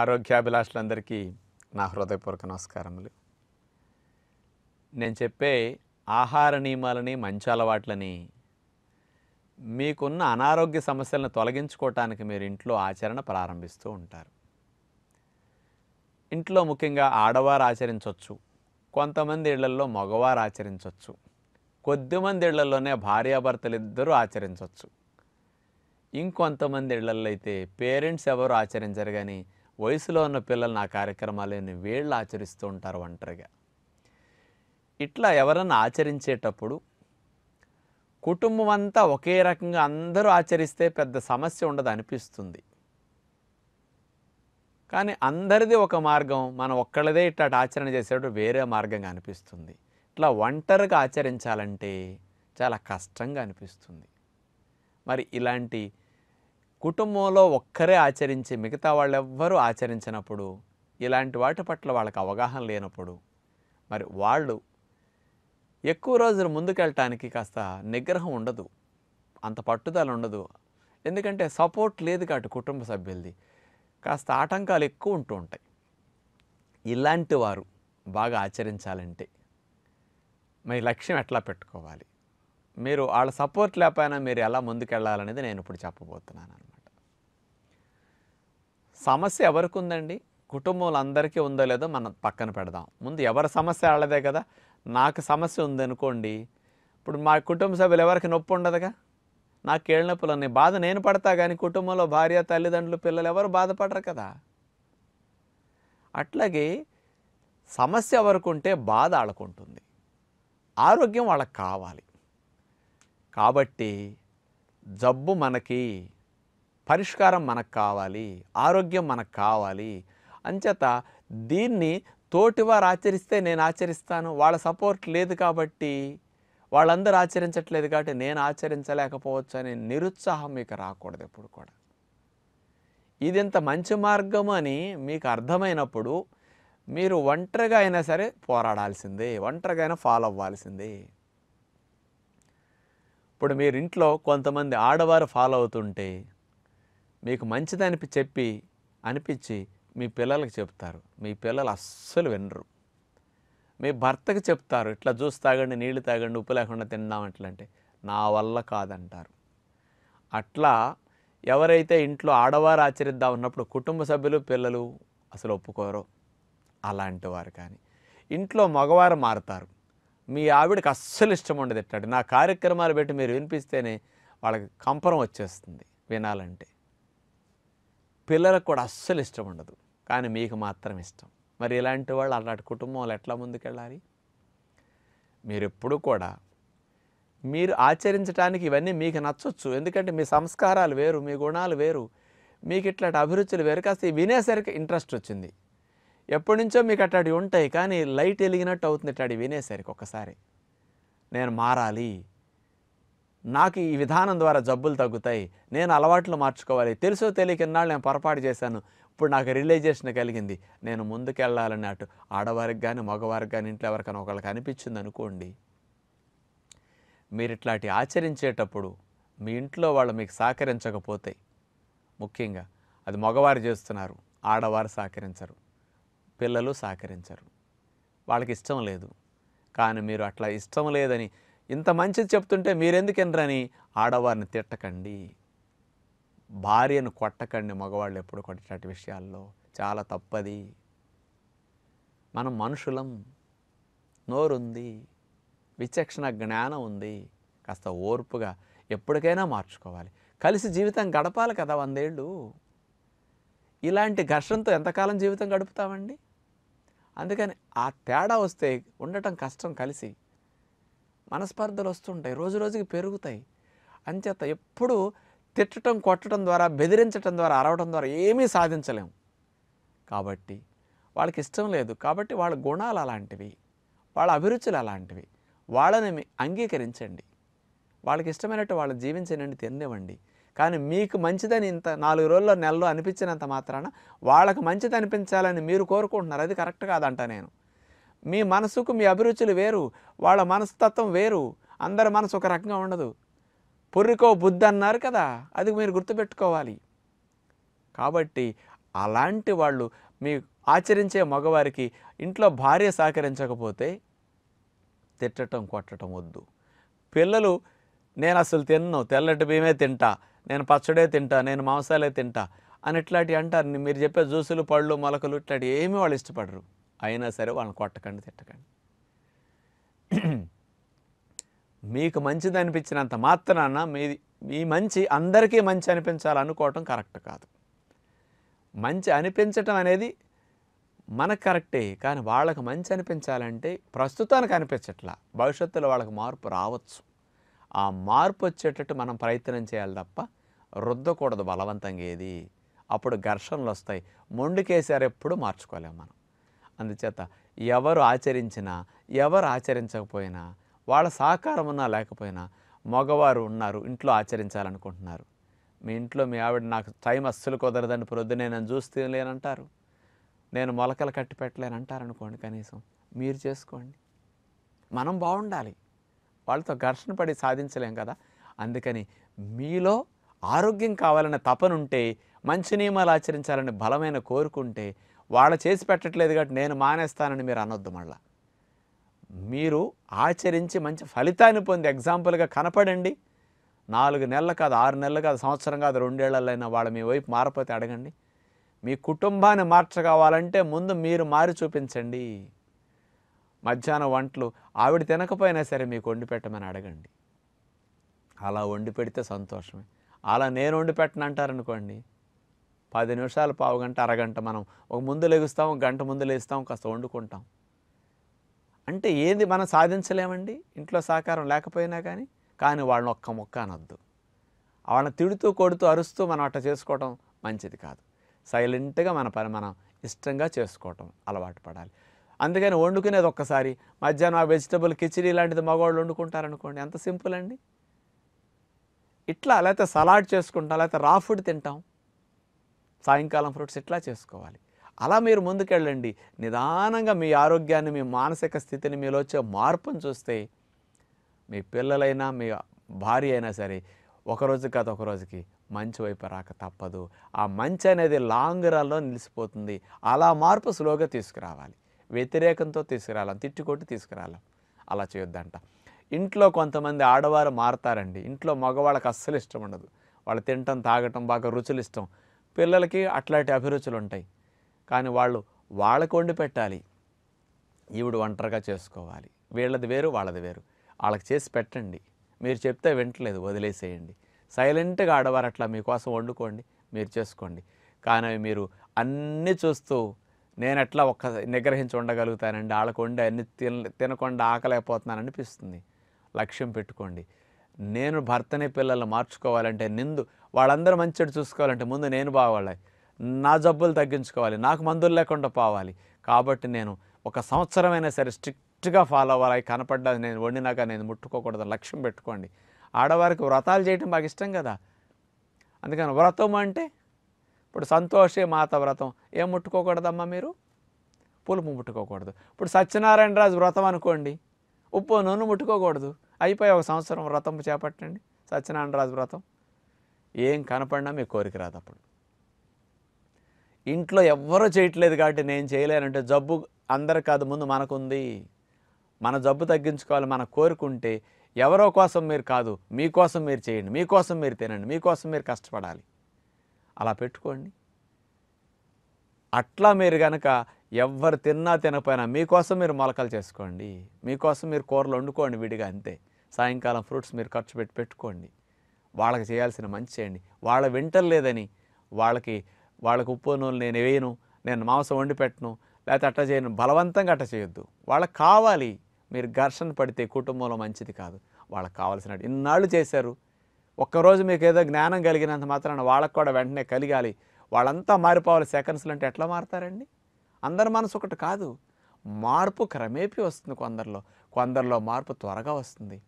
ఆరోగ్యాభిలాషులందరికీ నా హృదయపూర్వక నమస్కారములు నేను చెప్పే ఆహార నియమాలని మంచి అలవాట్లని మీకున్న అనారోగ్య సమస్యలను తొలగించుకోవటానికి మీరు ఇంట్లో ఆచరణ ప్రారంభిస్తూ ఉంటారు ఇంట్లో ముఖ్యంగా ఆడవారు ఆచరించవచ్చు కొంతమంది ఇళ్లలో మగవారు ఆచరించవచ్చు కొద్దిమంది ఇళ్లలోనే భార్యాభర్తలు ఇద్దరూ ఆచరించవచ్చు ఇంకొంతమంది ఇళ్లలో అయితే పేరెంట్స్ ఎవరు ఆచరించరు కానీ వయసులో ఉన్న పిల్లలు నా కార్యక్రమాలని వేళ్ళు ఆచరిస్తూ ఉంటారు ఒంటరిగా ఇట్లా ఎవరన్నా ఆచరించేటప్పుడు కుటుంబం అంతా ఒకే రకంగా అందరూ ఆచరిస్తే పెద్ద సమస్య ఉండదు అనిపిస్తుంది కానీ అందరిది ఒక మార్గం మనం ఒక్కళ్ళదే ఇట్లా ఆచరణ చేసేటప్పుడు వేరే మార్గంగా అనిపిస్తుంది ఇట్లా ఒంటరిగా ఆచరించాలంటే చాలా కష్టంగా అనిపిస్తుంది మరి ఇలాంటి కుటుంబంలో ఒక్కరే ఆచరించి మిగతా వాళ్ళెవ్వరూ ఆచరించినప్పుడు ఇలాంటి వాటి పట్ల వాళ్ళకి అవగాహన లేనప్పుడు మరి వాళ్ళు ఎక్కువ రోజులు ముందుకెళ్ళటానికి కాస్త నిగ్రహం ఉండదు అంత పట్టుదల ఉండదు ఎందుకంటే సపోర్ట్ లేదు కాబట్టి కుటుంబ సభ్యులది కాస్త ఆటంకాలు ఎక్కువ ఉంటూ ఉంటాయి ఇలాంటి వారు బాగా ఆచరించాలంటే మరి లక్ష్యం ఎట్లా పెట్టుకోవాలి మీరు వాళ్ళ సపోర్ట్ లేకపోయినా మీరు ఎలా ముందుకెళ్ళాలనేది నేను ఇప్పుడు చెప్పబోతున్నాను అనమాట సమస్య ఎవరికి ఉందండి కుటుంబంలో అందరికీ ఉందో లేదో మనం పక్కన పెడదాం ముందు ఎవరి సమస్య వాళ్ళదే కదా నాకు సమస్య ఉందనుకోండి ఇప్పుడు మా కుటుంబ సభ్యులు ఎవరికి నొప్పి ఉండదుగా నాకు కీళ్ళ ఉన్నాయి బాధ నేను పడతా కానీ కుటుంబంలో భార్య తల్లిదండ్రులు పిల్లలు ఎవరు బాధపడరు కదా అట్లాగే సమస్య ఎవరికి ఉంటే బాధ ఆడుకుంటుంది ఆరోగ్యం వాళ్ళకి కావాలి కాబట్టి జబ్బు మనకి పరిష్కారం మనకు కావాలి ఆరోగ్యం మనకు కావాలి అంచేత దీన్ని తోటివారు ఆచరిస్తే నేను ఆచరిస్తాను వాళ్ళ సపోర్ట్ లేదు కాబట్టి వాళ్ళందరూ ఆచరించట్లేదు కాబట్టి నేను ఆచరించలేకపోవచ్చు అనే నిరుత్సాహం మీకు రాకూడదు ఎప్పుడు కూడా ఇది ఇంత మంచి మార్గం అని మీకు అర్థమైనప్పుడు మీరు ఒంటరిగా అయినా సరే పోరాడాల్సిందే ఒంటరిగా అయినా ఫాలో అవ్వాల్సిందే ఇప్పుడు మీరు ఇంట్లో కొంతమంది ఆడవారు ఫాలో అవుతుంటే మీకు మంచిదని చెప్పి అనిపించి మీ పిల్లలకు చెప్తారు మీ పిల్లలు అస్సలు వినరు మీ భర్తకు చెప్తారు ఇట్లా జ్యూస్ తాగండి నీళ్లు తాగండి ఉప్పు లేకుండా తిందాం నా వల్ల కాదంటారు అట్లా ఎవరైతే ఇంట్లో ఆడవారు ఆచరిద్దాం ఉన్నప్పుడు కుటుంబ సభ్యులు పిల్లలు అసలు ఒప్పుకోరు అలాంటి వారు కానీ ఇంట్లో మగవారు మారుతారు మీ ఆవిడకి అస్సలు ఇష్టం ఉండదు ఎట్లాంటి నా కార్యక్రమాలు పెట్టి మీరు వినిపిస్తేనే వాళ్ళకి కంపరం వచ్చేస్తుంది వినాలంటే పిల్లలకు కూడా అస్సలు ఇష్టం ఉండదు కానీ మీకు మాత్రం ఇష్టం మరి ఇలాంటి వాళ్ళు అలాంటి కుటుంబం ఎట్లా ముందుకెళ్ళాలి మీరు ఎప్పుడు కూడా మీరు ఆచరించడానికి ఇవన్నీ మీకు నచ్చొచ్చు ఎందుకంటే మీ సంస్కారాలు వేరు మీ గుణాలు వేరు మీకు ఇట్లాంటి అభిరుచులు వేరు కాస్త వినేసరికి ఇంట్రెస్ట్ వచ్చింది ఎప్పటి నుంచో మీకు అట్టడి ఉంటాయి కానీ లైట్ వెలిగినట్టు అవుతుంది అట్టడి వినేసరికి ఒక్కసారి నేను మారాలి నాకు ఈ విధానం ద్వారా జబ్బులు తగ్గుతాయి నేను అలవాట్లు మార్చుకోవాలి తెలుసో తెలియకన్నాళ్ళు నేను పొరపాటు చేశాను ఇప్పుడు నాకు రిలైజేషన్ కలిగింది నేను ముందుకెళ్ళాలన్నట్టు ఆడవారికి కానీ మగవారికి కానీ ఇంట్లో ఎవరికైనా ఒకళ్ళకి అనిపించింది అనుకోండి మీరు ఇట్లాంటి ఆచరించేటప్పుడు మీ ఇంట్లో వాళ్ళు మీకు సహకరించకపోతే ముఖ్యంగా అది మగవారు చేస్తున్నారు ఆడవారు సహకరించరు పిల్లలు సహకరించరు వాళ్ళకి ఇష్టం లేదు కానీ మీరు అట్లా ఇష్టం లేదని ఇంత మంచిది చెప్తుంటే మీరెందుకు ఎనరని ఆడవారిని తిట్టకండి భార్యను కొట్టకండి మగవాళ్ళు ఎప్పుడు కొట్టేటటువంటి విషయాల్లో చాలా తప్పది మనం మనుషులం నోరుంది విచక్షణ జ్ఞానం ఉంది కాస్త ఓర్పుగా ఎప్పటికైనా మార్చుకోవాలి కలిసి జీవితం గడపాలి కదా వందేళ్ళు ఇలాంటి ఘర్షణతో ఎంతకాలం జీవితం గడుపుతామండి అందుకని ఆ తేడా వస్తే ఉండటం కష్టం కలిసి మనస్పర్ధలు వస్తుంటాయి రోజు రోజుకి పెరుగుతాయి అంచేత ఎప్పుడు తిట్టడం కొట్టడం ద్వారా బెదిరించడం ద్వారా అరవడం ద్వారా ఏమీ సాధించలేము కాబట్టి వాళ్ళకి ఇష్టం లేదు కాబట్టి వాళ్ళ గుణాలు అలాంటివి వాళ్ళ అభిరుచులు అలాంటివి వాళ్ళని అంగీకరించండి వాళ్ళకి ఇష్టమైనట్టు వాళ్ళు జీవించనండి తిననివ్వండి కానీ మీకు మంచిదని ఇంత నాలుగు రోజుల్లో నెలలో అనిపించినంత మాత్రాన వాళ్ళకు మంచిది అనిపించాలని మీరు కోరుకుంటున్నారు అది కరెక్ట్ కాదంట నేను మీ మనసుకు మీ అభిరుచులు వేరు వాళ్ళ మనస్తత్వం వేరు అందరి మనసు ఒక రకంగా ఉండదు పుర్రికో బుద్ధి అన్నారు కదా అది మీరు గుర్తుపెట్టుకోవాలి కాబట్టి అలాంటి వాళ్ళు మీ ఆచరించే మగవారికి ఇంట్లో భార్య సహకరించకపోతే తిట్టడం కొట్టడం వద్దు పిల్లలు నేను అసలు తిన్ను తెల్లటి బియ్యమే తింటా నేను పచ్చడే తింటా నేను మాంసాలే తింటా అని ఇట్లాంటివి అంటారు మీరు చెప్పే జ్యూసులు పళ్ళు మొలకలు ఇట్లాంటివి ఏమీ వాళ్ళు ఇష్టపడరు అయినా సరే వాళ్ళని కొట్టకండి తిట్టకండి మీకు మంచిది అనిపించినంత మాత్రాన మీది మీ మంచి అందరికీ మంచి అనిపించాలనుకోవటం కరెక్ట్ కాదు మంచి అనిపించటం అనేది మనకు కరెక్టే కానీ వాళ్ళకి మంచి అనిపించాలంటే ప్రస్తుతానికి అనిపించట్లా భవిష్యత్తులో వాళ్ళకి మార్పు రావచ్చు ఆ మార్పు వచ్చేటట్టు మనం ప్రయత్నం చేయాలి తప్ప రుద్దకూడదు బలవంతంగా ఏది అప్పుడు ఘర్షణలు వస్తాయి మొండుకేసారు ఎప్పుడు మార్చుకోలేము మనం అందుచేత ఎవరు ఆచరించినా ఎవరు ఆచరించకపోయినా వాళ్ళ సహకారం ఉన్నా లేకపోయినా మగవారు ఉన్నారు ఇంట్లో ఆచరించాలనుకుంటున్నారు మీ ఇంట్లో మీ ఆవిడ నాకు టైం అస్సలు కుదరదని ప్రొద్దునే నేను చూస్తే లేనంటారు నేను మొలకలు కట్టి పెట్టలేనంటారు అనుకోండి కనీసం మీరు చేసుకోండి మనం బాగుండాలి వాళ్ళతో ఘర్షణ పడి సాధించలేం కదా అందుకని మీలో ఆరోగ్యం కావాలనే తపనుంటే మంచి నియమాలు ఆచరించాలని బలమైన కోరుకుంటే వాళ్ళ చేసి పెట్టట్లేదు కాబట్టి నేను మానేస్తానని మీరు అనొద్దు మళ్ళా మీరు ఆచరించి మంచి ఫలితాన్ని పొంది ఎగ్జాంపుల్గా కనపడండి నాలుగు నెలలు కాదు ఆరు నెలలు కాదు సంవత్సరం కాదు రెండేళ్లైనా వాళ్ళు మీ వైపు మారపోతే అడగండి మీ కుటుంబాన్ని మార్చ కావాలంటే ముందు మీరు మారి చూపించండి మధ్యాహ్నం వంటలు ఆవిడ తినకపోయినా సరే మీకు వండి పెట్టమని అడగండి అలా వండి పెడితే సంతోషమే అలా నేను వండి పెట్టనంటారనుకోండి పది నిమిషాలు పావు గంట అరగంట మనం ఒక ముందు లెగుస్తాం గంట ముందు లేస్తాం కాస్త వండుకుంటాం అంటే ఏది మనం సాధించలేమండి ఇంట్లో సహకారం లేకపోయినా కానీ కానీ వాళ్ళని ఒక్క మొక్క అనొద్దు వాళ్ళని తిడుతూ కొడుతూ అరుస్తూ మనం అట్ట చేసుకోవటం మంచిది కాదు సైలెంట్గా మన పని మనం ఇష్టంగా చేసుకోవటం అలవాటు పడాలి అందుకని వండుకునేది ఒక్కసారి మధ్యాహ్నం ఆ వెజిటబుల్ కిచిడి లాంటిది మగవాళ్ళు వండుకుంటారనుకోండి ఎంత సింపుల్ అండి ఇట్లా లేకపోతే సలాడ్ చేసుకుంటాం లేకపోతే రా ఫుడ్ తింటాం సాయంకాలం ఫ్రూట్స్ ఇట్లా చేసుకోవాలి అలా మీరు ముందుకెళ్ళండి నిదానంగా మీ ఆరోగ్యాన్ని మీ మానసిక స్థితిని మీలో వచ్చే మార్పును చూస్తే మీ పిల్లలైనా మీ భార్య అయినా సరే ఒకరోజు కాదు ఒకరోజుకి మంచి వైపు రాక తప్పదు ఆ మంచి అనేది లాంగ్ రన్లో నిలిచిపోతుంది అలా మార్పు స్లోగా తీసుకురావాలి వ్యతిరేకంతో తీసుకురాలం తిట్టుకొట్టి తీసుకురాలం అలా చేయొద్దంట ఇంట్లో కొంతమంది ఆడవారు మారతారండి ఇంట్లో మగవాళ్ళకి అస్సలు ఇష్టం ఉండదు వాళ్ళు తినటం తాగటం బాగా రుచులు ఇష్టం పిల్లలకి అట్లాంటి అభిరుచులు ఉంటాయి కానీ వాళ్ళు వాళ్ళకు వండి పెట్టాలి ఈవిడు ఒంటరిగా చేసుకోవాలి వీళ్ళది వేరు వాళ్ళది వేరు వాళ్ళకి చేసి పెట్టండి మీరు చెప్తే వింటలేదు వదిలేసేయండి సైలెంట్గా ఆడవారు అట్లా మీకోసం వండుకోండి మీరు చేసుకోండి కానీ మీరు అన్నీ చూస్తూ నేను ఎట్లా ఒక్క నిగ్రహించి ఉండగలుగుతానండి వాళ్ళకు అన్ని తిన తినకుండా ఆకలేకపోతున్నాను అనిపిస్తుంది లక్ష్యం పెట్టుకోండి నేను భర్తనే పిల్లల్ని మార్చుకోవాలంటే నిందు వాళ్ళందరూ మంచిడు చూసుకోవాలంటే ముందు నేను బాగోవాలి నా జబ్బులు తగ్గించుకోవాలి నాకు మందులు లేకుండా పోవాలి కాబట్టి నేను ఒక సంవత్సరమైనా సరే స్ట్రిక్ట్గా ఫాలో అవ్వాలి కనపడ్డా నేను వండినాక నేను ముట్టుకోకూడదు లక్ష్యం పెట్టుకోండి ఆడవారికి వ్రతాలు చేయడం మాకు ఇష్టం కదా అందుకని వ్రతం అంటే ఇప్పుడు సంతోషి మాత వ్రతం ఏం ముట్టుకోకూడదమ్మా మీరు పులుపు ముట్టుకోకూడదు ఇప్పుడు సత్యనారాయణ రాజు వ్రతం అనుకోండి ఉప్పు నూనె ముట్టుకోకూడదు అయిపోయి ఒక సంవత్సరం వ్రతం చేపట్టండి సత్యనారాయణ రాజు వ్రతం ఏం కనపడినా మీ కోరిక రాదు అప్పుడు ఇంట్లో ఎవ్వరూ చేయట్లేదు కాబట్టి నేను చేయలేనంటే జబ్బు అందరు కాదు ముందు మనకుంది మన జబ్బు తగ్గించుకోవాలి మన కోరుకుంటే ఎవరో కోసం మీరు కాదు మీకోసం మీరు చేయండి మీకోసం మీరు తినండి మీకోసం మీరు కష్టపడాలి అలా పెట్టుకోండి అట్లా మీరు కనుక ఎవరు తిన్నా తినకపోయినా మీకోసం మీరు మొలకలు చేసుకోండి మీకోసం మీరు కూరలు వండుకోండి విడిగా అంతే సాయంకాలం ఫ్రూట్స్ మీరు ఖర్చు పెట్టి పెట్టుకోండి వాళ్ళకి చేయాల్సిన మంచి చేయండి వాళ్ళ వింటలేదని వాళ్ళకి వాళ్ళకి ఉప్పు నూనెలు నేను వేయను నేను మాంసం వండి పెట్టను లేకపోతే అట్ట చేయను బలవంతంగా అట్ట చేయొద్దు వాళ్ళకి కావాలి మీరు ఘర్షణ పడితే కుటుంబంలో మంచిది కాదు వాళ్ళకి కావాల్సిన ఇన్నాళ్ళు చేశారు ఒక్కరోజు మీకు ఏదో జ్ఞానం కలిగినంత మాత్రాన వాళ్ళకు కూడా వెంటనే కలిగాలి వాళ్ళంతా మారిపోవాలి సెకండ్స్లు అంటే ఎట్లా మారుతారండి అందరి మనసు ఒకటి కాదు మార్పు క్రమేపీ వస్తుంది కొందరిలో కొందరిలో మార్పు త్వరగా వస్తుంది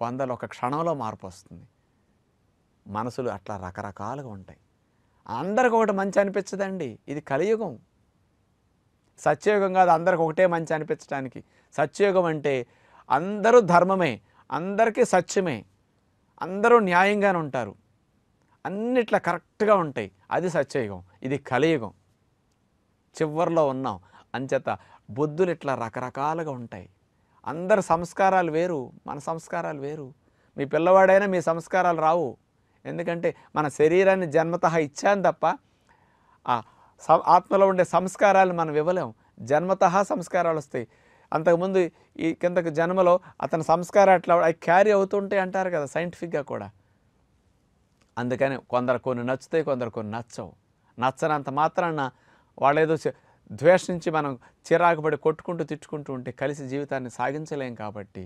కొందరిలో ఒక క్షణంలో మార్పు వస్తుంది మనసులు అట్లా రకరకాలుగా ఉంటాయి అందరికి ఒకటి మంచి అనిపించదండి ఇది కలియుగం సత్యయుగం కాదు అందరికి ఒకటే మంచి అనిపించడానికి సత్యయుగం అంటే అందరూ ధర్మమే అందరికీ సత్యమే అందరూ న్యాయంగానే ఉంటారు అన్నిట్లా కరెక్ట్గా ఉంటాయి అది సత్యయుగం ఇది కలియుగం చివరిలో ఉన్నాం అంచేత బుద్ధులు ఇట్లా రకరకాలుగా ఉంటాయి అందరు సంస్కారాలు వేరు మన సంస్కారాలు వేరు మీ పిల్లవాడైనా మీ సంస్కారాలు రావు ఎందుకంటే మన శరీరాన్ని జన్మత ఇచ్చాను తప్ప ఆ ఆత్మలో ఉండే సంస్కారాలు మనం ఇవ్వలేం జన్మత సంస్కారాలు వస్తాయి అంతకుముందు ఈ కిందకి జన్మలో అతని సంస్కారం అట్లా అవి క్యారీ అవుతుంటాయి అంటారు కదా సైంటిఫిక్గా కూడా అందుకని కొందరు కొన్ని నచ్చుతాయి కొందరు కొన్ని నచ్చవు నచ్చనంత మాత్రాన వాళ్ళు ఏదో ద్వేషించి మనం చిరాకుబడి కొట్టుకుంటూ తిట్టుకుంటూ ఉంటే కలిసి జీవితాన్ని సాగించలేం కాబట్టి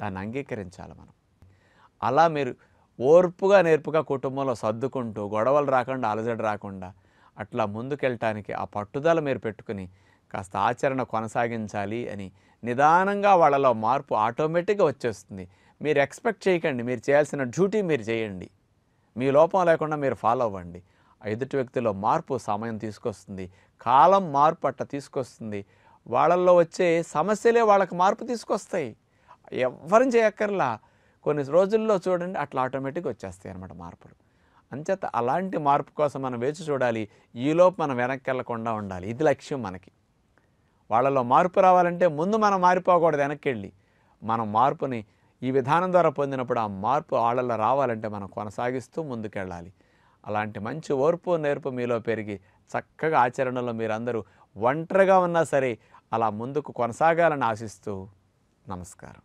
దాన్ని అంగీకరించాలి మనం అలా మీరు ఓర్పుగా నేర్పుగా కుటుంబంలో సర్దుకుంటూ గొడవలు రాకుండా అలజడి రాకుండా అట్లా ముందుకెళ్ళటానికి ఆ పట్టుదల మీరు పెట్టుకుని కాస్త ఆచరణ కొనసాగించాలి అని నిదానంగా వాళ్ళలో మార్పు ఆటోమేటిక్గా వచ్చేస్తుంది మీరు ఎక్స్పెక్ట్ చేయకండి మీరు చేయాల్సిన డ్యూటీ మీరు చేయండి మీ లోపం లేకుండా మీరు ఫాలో అవ్వండి ఎదుటి వ్యక్తిలో మార్పు సమయం తీసుకొస్తుంది కాలం మార్పు అట్ట తీసుకొస్తుంది వాళ్ళల్లో వచ్చే సమస్యలే వాళ్ళకి మార్పు తీసుకొస్తాయి ఎవరిని చేయక్కర్లా కొన్ని రోజుల్లో చూడండి అట్లా ఆటోమేటిక్గా వచ్చేస్తాయి అన్నమాట మార్పులు అంచేత అలాంటి మార్పు కోసం మనం వేచి చూడాలి ఈలోపు మనం వెనక్కి వెళ్లకుండా ఉండాలి ఇది లక్ష్యం మనకి వాళ్ళలో మార్పు రావాలంటే ముందు మనం మారిపోకూడదు వెనక్కి వెళ్ళి మనం మార్పుని ఈ విధానం ద్వారా పొందినప్పుడు ఆ మార్పు వాళ్ళలో రావాలంటే మనం కొనసాగిస్తూ ముందుకెళ్ళాలి అలాంటి మంచి ఓర్పు నేర్పు మీలో పెరిగి చక్కగా ఆచరణలో మీరందరూ ఒంటరిగా ఉన్నా సరే అలా ముందుకు కొనసాగాలని ఆశిస్తూ నమస్కారం